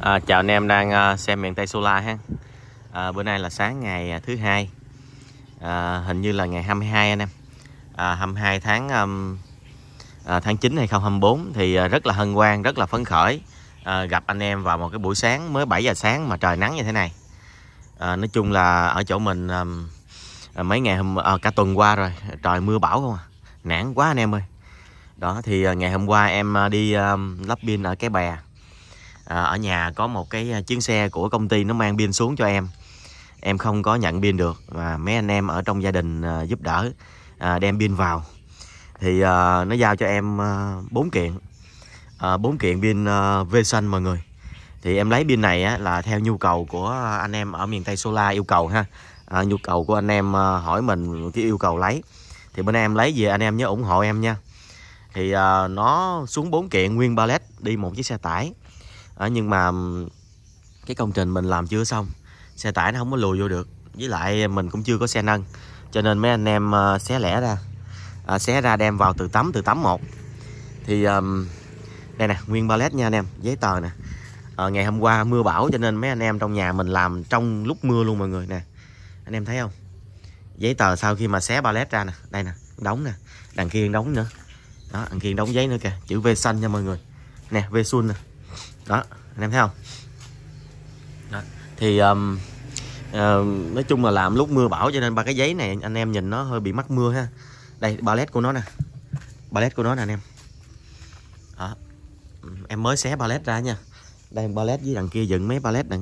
À, chào anh em đang à, xem miền Tây Solar ha. À, bữa nay là sáng ngày à, thứ hai. À, hình như là ngày 22 anh em. À, 22 tháng um, à, tháng 9 2024 thì à, rất là hân hoan, rất là phấn khởi à, gặp anh em vào một cái buổi sáng mới 7 giờ sáng mà trời nắng như thế này. À, nói chung là ở chỗ mình um, mấy ngày hôm à, cả tuần qua rồi, trời mưa bão không à. Nản quá anh em ơi. Đó thì ngày hôm qua em đi um, lắp pin ở cái bè à, ở nhà có một cái à, chuyến xe của công ty nó mang pin xuống cho em em không có nhận pin được mà mấy anh em ở trong gia đình à, giúp đỡ à, đem pin vào thì à, nó giao cho em à, bốn à, kiện bốn à, kiện pin à, Vsun mọi người thì em lấy pin này á, là theo nhu cầu của anh em ở miền Tây Solar yêu cầu ha à, nhu cầu của anh em à, hỏi mình cái yêu cầu lấy thì bên em lấy về anh em nhớ ủng hộ em nha thì à, nó xuống bốn kiện nguyên pallet đi một chiếc xe tải à, nhưng mà cái công trình mình làm chưa xong xe tải nó không có lùi vô được với lại mình cũng chưa có xe nâng cho nên mấy anh em uh, xé lẻ ra à, xé ra đem vào từ tấm từ tấm một thì um, đây nè nguyên ballet nha anh em giấy tờ nè à, ngày hôm qua mưa bão cho nên mấy anh em trong nhà mình làm trong lúc mưa luôn mọi người nè anh em thấy không giấy tờ sau khi mà xé ballet ra nè đây nè đóng nè đằng kia đóng nữa đó đằng kia đóng giấy nữa kìa chữ v xanh nha mọi người nè v xuân nè đó anh em thấy không đó. thì um, uh, nói chung là làm lúc mưa bão cho nên ba cái giấy này anh em nhìn nó hơi bị mắc mưa ha đây ba led của nó nè ba led của nó nè anh em đó. em mới xé ba led ra nha đây ba led với đằng kia dựng mấy ba led nè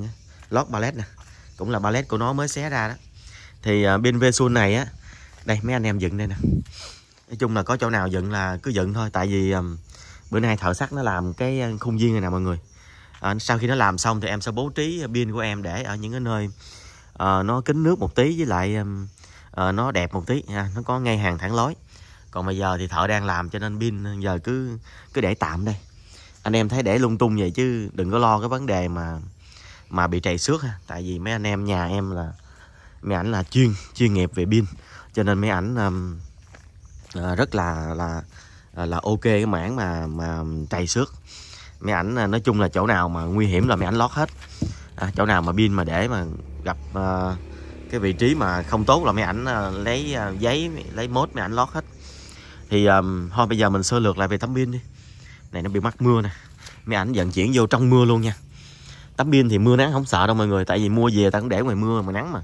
lót ba led nè cũng là ba led của nó mới xé ra đó thì uh, bên Vesun này á đây mấy anh em dựng đây nè nói chung là có chỗ nào dựng là cứ dựng thôi tại vì um, bữa nay thợ sắt nó làm cái ờ, khung viên này nè mọi người à, sau khi nó làm xong thì em sẽ bố trí pin của em để ở những cái nơi à, nó kín nước một tí với lại um, à, nó đẹp một tí ha nó có ngay hàng thẳng lối còn bây giờ thì thợ đang làm cho nên pin giờ cứ cứ để tạm đây anh em thấy để lung tung vậy chứ đừng có lo cái vấn đề mà mà bị trầy xước ha tại vì mấy anh em nhà em là mấy ảnh là chuyên chuyên nghiệp về pin cho nên mấy ảnh um, à, rất là là à, là ok cái mảng mà mà trầy xước mấy ảnh à, nói chung là chỗ nào mà nguy hiểm là mấy ảnh lót hết à, chỗ nào mà pin mà để mà gặp à, cái vị trí mà không tốt là mấy ảnh à, lấy à, giấy lấy mốt mấy ảnh lót hết thì à, thôi bây giờ mình sơ lược lại về tấm pin đi này nó bị mắc mưa nè mấy ảnh vận chuyển vô trong mưa luôn nha tấm pin thì mưa nắng không sợ đâu mọi người tại vì mua về ta cũng để ngoài mưa mà nắng mà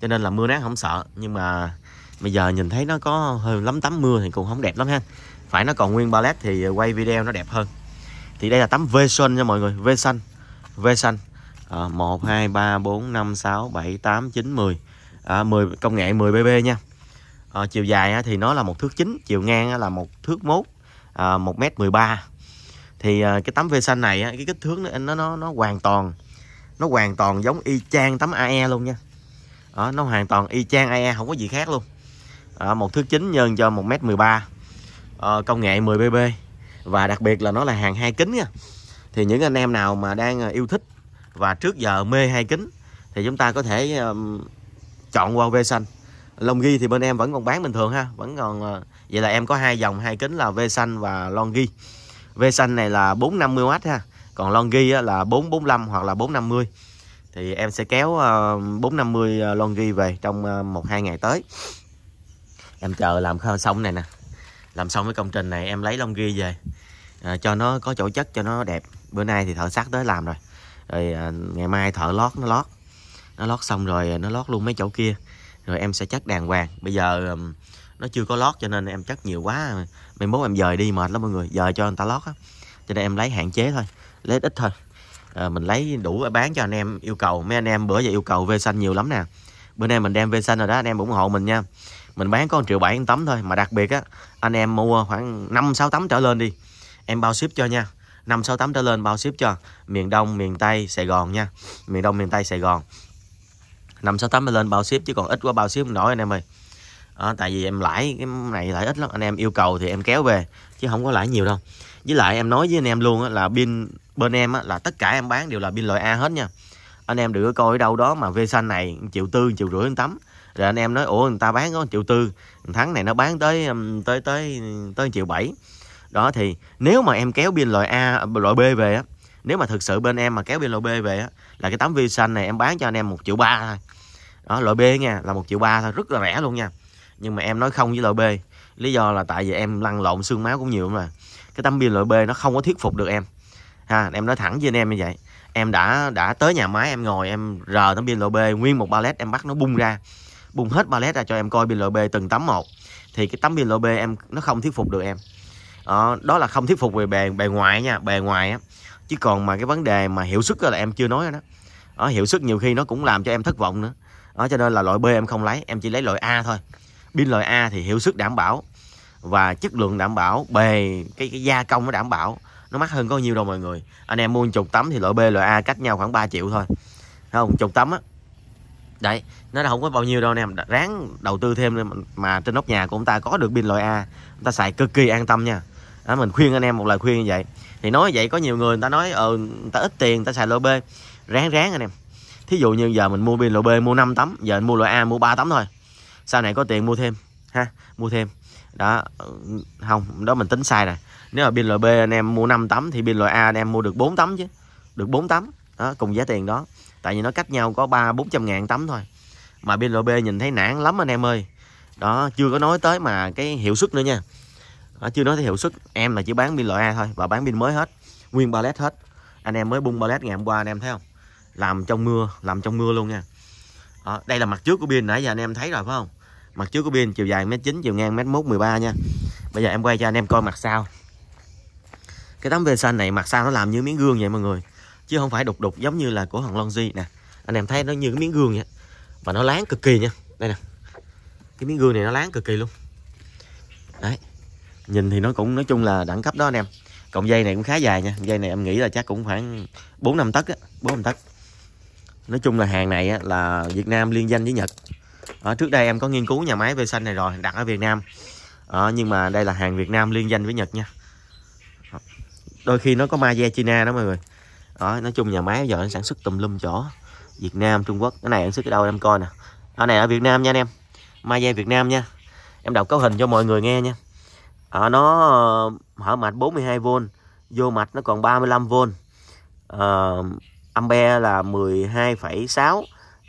cho nên là mưa nắng không sợ nhưng mà bây giờ nhìn thấy nó có hơi lắm tắm mưa thì cũng không đẹp lắm ha phải nó còn nguyên ballet thì quay video nó đẹp hơn thì đây là tấm vê xanh nha mọi người vê xanh vê xanh à, 1 2 3 4 5 6 7 8 9 10 à, 10 công nghệ 10 bb nha à, chiều dài thì nó là một thước chín chiều ngang là một thước mốt à, 1 m 13 thì à, cái tấm vê xanh này cái kích thước nó nó nó hoàn toàn nó hoàn toàn giống y chang tấm ae luôn nha à, nó hoàn toàn y chang ae không có gì khác luôn à, một thước chín nhân cho một m 13 à, công nghệ 10 bb và đặc biệt là nó là hàng hai kính nha thì những anh em nào mà đang ờ, yêu thích và trước giờ mê hai kính thì chúng ta có thể um, chọn qua V xanh long ghi thì bên em vẫn còn bán bình thường ha vẫn còn uh, vậy là em có hai dòng hai kính là V xanh và long ghi V xanh này là 450W ha còn long ghi là 445 hoặc là 450 thì em sẽ kéo uh, ờ, 450 long ghi về trong uh, một hai ngày tới em chờ làm xong này nè làm xong cái công trình này em lấy lông ghi về à, cho nó có chỗ chất cho nó đẹp bữa nay thì thợ sắt tới làm rồi rồi à, ngày mai thợ lót nó lót nó lót xong rồi à, nó lót luôn mấy chỗ kia rồi em sẽ chất đàng hoàng bây giờ nó chưa có lót cho nên em chất nhiều quá mai mốt em dời đi mệt lắm mọi người dời cho người ta lót á cho nên em lấy hạn chế thôi lấy ít thôi à, mình lấy đủ bán cho anh em yêu cầu mấy anh em bữa giờ yêu cầu vê xanh nhiều lắm nè bữa nay mình đem vê xanh rồi đó anh em ủng hộ mình nha mình bán có 1 triệu 7 tấm thôi mà đặc biệt á anh em mua khoảng 5 6 tấm trở lên đi em bao ship cho nha 5 6 tấm trở lên bao ship cho miền Đông miền Tây Sài Gòn nha miền Đông miền Tây Sài Gòn 5 6 tấm trở lên bao ship chứ còn ít quá bao ship không nổi anh em ơi à, tại vì em lãi cái này lãi ít lắm anh em yêu cầu thì em kéo về chứ không có lãi nhiều đâu với lại em nói với anh em luôn á, là pin bên em á, là tất cả em bán đều là pin loại A hết nha anh em đừng có coi ở đâu đó mà vê xanh này triệu tư triệu rưỡi tấm rồi anh em nói ủa người ta bán có triệu tư thắng này nó bán tới tới tới tới triệu bảy đó thì nếu mà em kéo pin loại a loại b về á nếu mà thực sự bên em mà kéo pin loại b về á là cái tấm vi xanh này em bán cho anh em một triệu ba thôi đó loại b nha là một triệu ba thôi rất là rẻ luôn nha nhưng mà em nói không với loại b lý do là tại vì em lăn lộn xương máu cũng nhiều mà cái tấm pin loại b nó không có thuyết phục được em ha em nói thẳng với anh em như vậy em đã đã tới nhà máy em ngồi em rờ tấm pin loại b nguyên một ba led em bắt nó bung ra bung hết pallet ra cho em coi pin LB từng tấm một thì cái tấm pin LB em nó không thuyết phục được em đó, ờ, đó là không thuyết phục về bề bề ngoài nha bề ngoài á chứ còn mà cái vấn đề mà hiệu suất là em chưa nói đó đó ờ, hiệu suất nhiều khi nó cũng làm cho em thất vọng nữa đó ờ, cho nên là loại B em không lấy em chỉ lấy loại A thôi pin loại A thì hiệu suất đảm bảo và chất lượng đảm bảo bề cái, cái gia công nó đảm bảo nó mắc hơn có nhiêu đâu mọi người anh em mua chục tấm thì loại B loại A cách nhau khoảng 3 triệu thôi không chục tấm á đấy nó không có bao nhiêu đâu anh em ráng đầu tư thêm mà trên nóc nhà của ông ta có được pin loại A chúng ta xài cực kỳ an tâm nha đó, mình khuyên anh em một lời khuyên như vậy thì nói vậy có nhiều người người ta nói ờ người ta ít tiền người ta xài loại B ráng ráng anh em thí dụ như giờ mình mua pin loại B mua 5 tấm giờ mình mua loại A mua 3 tấm thôi sau này có tiền mua thêm ha mua thêm đó không đó mình tính sai rồi nếu mà pin loại B anh em mua 5 tấm thì pin loại A anh em mua được 4 tấm chứ được 4 tấm đó cùng giá tiền đó tại vì nó cách nhau có ba bốn trăm ngàn tấm thôi mà BLB nhìn thấy nản lắm anh em ơi đó chưa có nói tới mà cái hiệu suất nữa nha đó, chưa nói tới hiệu suất em là chỉ bán pin loại A thôi và bán pin mới hết nguyên pallet hết anh em mới bung pallet ngày hôm qua anh em thấy không làm trong mưa làm trong mưa luôn nha đó, đây là mặt trước của pin nãy giờ anh em thấy rồi phải không mặt trước của pin chiều dài mét chín chiều ngang mét mốt 13 nha bây giờ em quay cho anh em coi mặt sau cái tấm vê xanh này mặt sau nó làm như miếng gương vậy mọi người chứ không phải đục đục giống như là của Hoàng Long Di nè anh em thấy nó như cái miếng gương vậy và nó láng cực kỳ nha đây nè cái miếng gương này nó láng cực kỳ luôn đấy nhìn thì nó cũng nói chung là đẳng cấp đó anh em cộng dây này cũng khá dài nha dây này em nghĩ là chắc cũng khoảng bốn năm tấc á bốn năm tấc nói chung là hàng này á, là Việt Nam liên danh với Nhật ở trước đây em có nghiên cứu nhà máy vệ xanh này rồi đặt ở Việt Nam ở, ờ, nhưng mà đây là hàng Việt Nam liên danh với Nhật nha đôi khi nó có ma China đó mọi người đó nói chung nhà máy giờ nó sản xuất tùm lum chỗ Việt Nam Trung Quốc cái này sản xuất ở đâu em coi nè ở này ở Việt Nam nha anh em mai dây Việt Nam nha em đọc cấu hình cho mọi người nghe nha ở nó mở ờ, mạch 42V vô mạch nó còn 35V uh, ampe là 12,6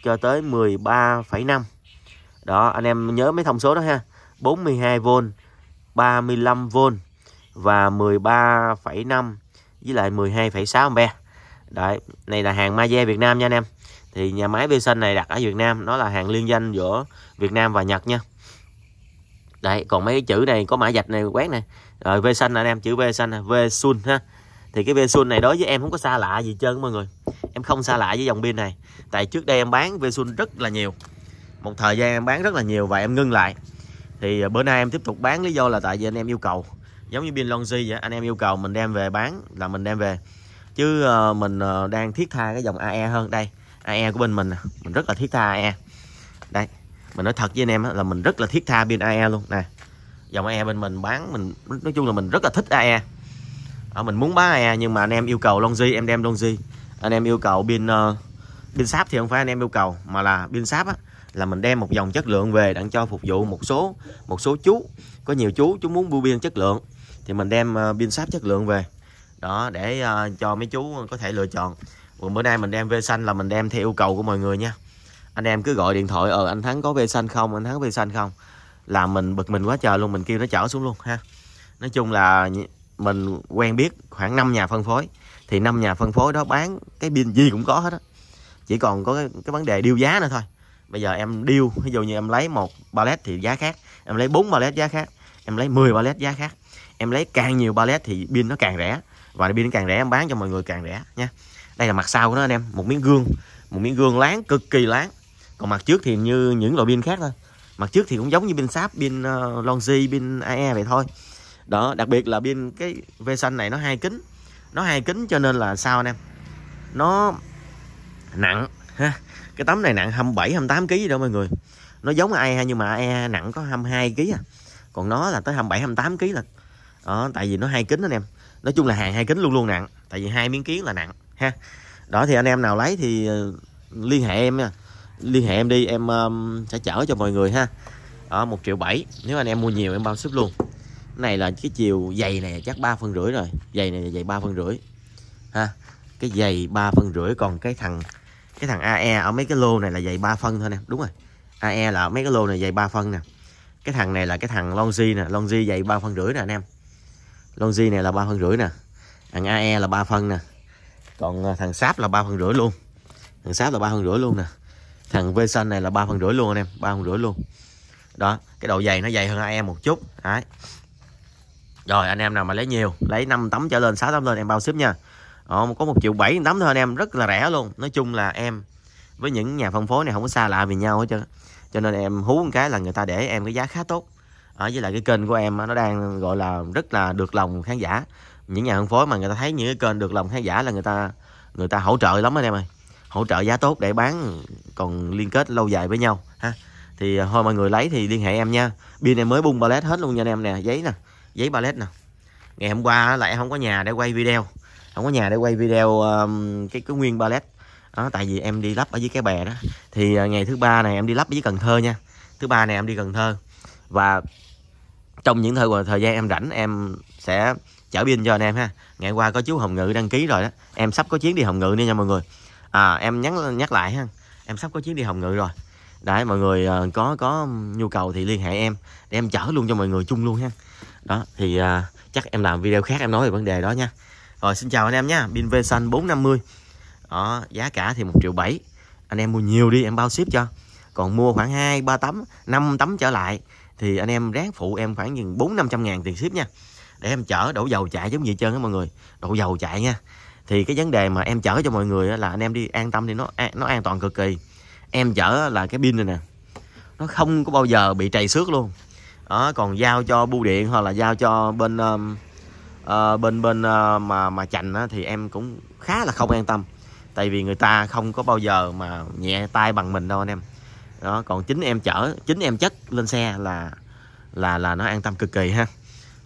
cho tới 13,5 đó anh em nhớ mấy thông số đó ha 42V 35V và 13,5 với lại 12,6 ampe đấy này là hàng Maze Việt Nam nha anh em thì nhà máy Vision này đặt ở Việt Nam nó là hàng liên danh giữa Việt Nam và Nhật nha đấy còn mấy cái chữ này có mã vạch này quét này rồi Vision anh em chữ Vision Vsun ha thì cái Vesun này đối với em không có xa lạ gì trơn mọi người em không xa lạ với dòng pin này tại trước đây em bán Vesun rất là nhiều một thời gian em bán rất là nhiều và em ngưng lại thì à, bữa nay em tiếp tục bán lý do là tại vì anh em yêu cầu giống như pin Longi vậy anh em yêu cầu mình đem về bán là mình đem về chứ ờ, mình ờ, đang thiết tha cái dòng AE hơn đây AE của bên mình mình rất là thiết tha AE đây mình nói thật với anh em là mình rất là thiết tha pin AE luôn nè dòng AE bên mình bán mình nói chung là mình rất là thích AE ở ờ, mình muốn bán AE nhưng mà anh em yêu cầu Longji em đem Longji anh em yêu cầu pin uh, sáp thì không phải anh em yêu cầu mà là pin sáp á là mình đem một dòng chất lượng về đặng cho phục vụ một số một số chú có nhiều chú chú muốn mua pin chất lượng thì mình đem pin uh, sáp chất lượng về đó để uh, cho mấy chú có thể lựa chọn còn bữa nay mình đem vê xanh là mình đem theo yêu cầu của mọi người nha anh em cứ gọi điện thoại ờ anh thắng có vê xanh không anh thắng vê xanh không là mình bực mình quá trời luôn mình kêu nó chở xuống luôn ha nói chung là mình quen biết khoảng 5 nhà phân phối thì năm nhà phân phối đó bán cái pin gì cũng có hết á chỉ còn có cái, cái vấn đề điêu giá nữa thôi bây giờ em điêu ví dụ như em lấy một pallet thì giá khác em lấy 4 pallet giá khác em lấy 10 pallet giá khác em lấy càng nhiều pallet thì pin nó càng rẻ và đi pin càng rẻ em bán cho mọi người càng rẻ nha đây là mặt sau của nó anh em một miếng gương một miếng gương láng cực kỳ láng còn mặt trước thì như những loại pin khác thôi mặt trước thì cũng giống như pin sáp pin uh, ờ, longi pin ae vậy thôi đó đặc biệt là pin cái ve xanh này nó hai kính nó hai kính cho nên là sao anh em nó nặng ha cái tấm này nặng 27 28 kg đó mọi người nó giống AE nhưng mà AE nặng có 22 kg à còn nó là tới 27 28 kg là đó tại vì nó hai kính anh em nói chung là hàng hai kính luôn luôn nặng tại vì hai miếng kiến là nặng ha đó thì anh em nào lấy thì ờ, liên hệ em nha liên hệ em đi em um, sẽ chở cho mọi người ha ở một triệu bảy nếu anh em mua nhiều em bao ship luôn cái này là cái chiều dày này chắc ba phân rưỡi rồi dày này dày ba phân rưỡi ha cái dày ba phân rưỡi còn cái thằng cái thằng AE ở mấy cái lô này là dày ba phân thôi nè đúng rồi AE là mấy cái lô này dày ba phân nè cái thằng này là cái thằng longzi nè longzi dày ba phân rưỡi nè anh em Lonzi này là ba phân rưỡi nè thằng AE là ba phân nè còn à, thằng Sáp là ba phân rưỡi luôn thằng Sáp là ba phân rưỡi luôn nè thằng V xanh này là ba phân rưỡi luôn anh em ba phân rưỡi luôn đó cái độ dày nó dày hơn AE một chút đấy rồi anh em nào mà lấy nhiều lấy 5 tấm trở lên 6 tấm lên em bao ship nha Ồ, có một triệu bảy tấm thôi anh em rất là rẻ luôn nói chung là em với những nhà phân phối này không có xa lạ vì nhau hết trơn cho nên em hú một cái là người ta để em cái giá khá tốt ở ờ, với lại cái kênh của em nó đang gọi là rất là được lòng khán giả những nhà phân phối mà người ta thấy những cái kênh được lòng khán giả là người ta người ta hỗ trợ lắm anh em ơi hỗ trợ giá tốt để bán còn liên kết lâu dài với nhau ha thì ờ, thôi mọi người lấy thì liên hệ em nha pin em mới bung ballet hết luôn nha anh em nè giấy nè giấy ballet nè ngày hôm qua lại không có nhà để quay video không có nhà để quay video um, cái cái nguyên ballet đó tại vì em đi lắp ở dưới cái bè đó thì ờ, ngày thứ ba này em đi lắp với cần thơ nha thứ ba này em đi cần thơ và trong những thời thời gian em rảnh em sẽ chở pin cho anh em ha ngày qua có chú hồng ngự đăng ký rồi đó em sắp có chuyến đi hồng ngự nữa nha mọi người à, em nhắn nhắc lại ha em sắp có chuyến đi hồng ngự rồi đấy mọi người ờ, có có nhu cầu thì liên hệ em để em chở luôn cho mọi người chung luôn ha đó thì à, chắc em làm video khác em nói về vấn đề đó nha rồi xin chào anh em nha pin bốn năm đó giá cả thì một triệu bảy anh em mua nhiều đi em bao ship cho còn mua khoảng hai ba tấm năm tấm trở lại thì anh em ráng phụ em khoảng chừng bốn năm trăm ngàn tiền ship nha để em chở đổ dầu chạy giống vậy trơn á mọi người đổ dầu chạy nha thì cái vấn đề mà em chở cho mọi người là anh em đi an tâm đi nó nó an toàn cực kỳ em chở là cái pin này nè nó không có bao giờ bị trầy xước luôn đó còn giao cho bưu điện hoặc là giao cho bên um, uh, bên bên uh, mà mà chành á, thì em cũng khá là không an tâm tại vì người ta không có bao giờ mà nhẹ tay bằng mình đâu anh em đó còn chính em chở chính em chất lên xe là là là nó an tâm cực kỳ ha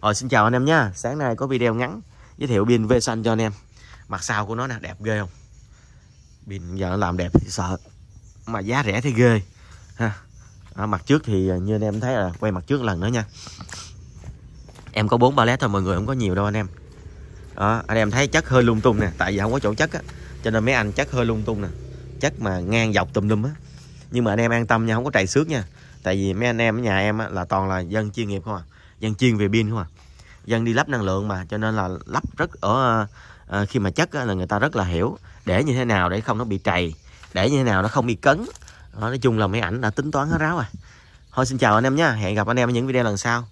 rồi xin chào anh em nha sáng nay có video ngắn giới thiệu pin V xanh cho anh em mặt sau của nó nè đẹp ghê không pin giờ làm đẹp thì sợ mà giá rẻ thì ghê ha à, mặt trước thì như anh em thấy là quay mặt trước lần nữa nha em có bốn ba pallet thôi mọi người không có nhiều đâu anh em đó, anh em thấy chất hơi lung tung nè tại vì không có chỗ chất á cho nên mấy anh chất hơi lung tung nè chất mà ngang dọc tùm lum á nhưng mà anh em an tâm nha không có trầy xước nha tại vì mấy anh em ở nhà em á, là toàn là dân chuyên nghiệp không à dân chuyên về pin không à dân đi lắp năng lượng mà cho nên là lắp rất ở à, khi mà chất á, là người ta rất là hiểu để như thế nào để không nó bị trầy để như thế nào nó không bị cấn nói chung là mấy ảnh đã tính toán hết ráo rồi thôi xin chào anh em nha hẹn gặp anh em ở những video lần sau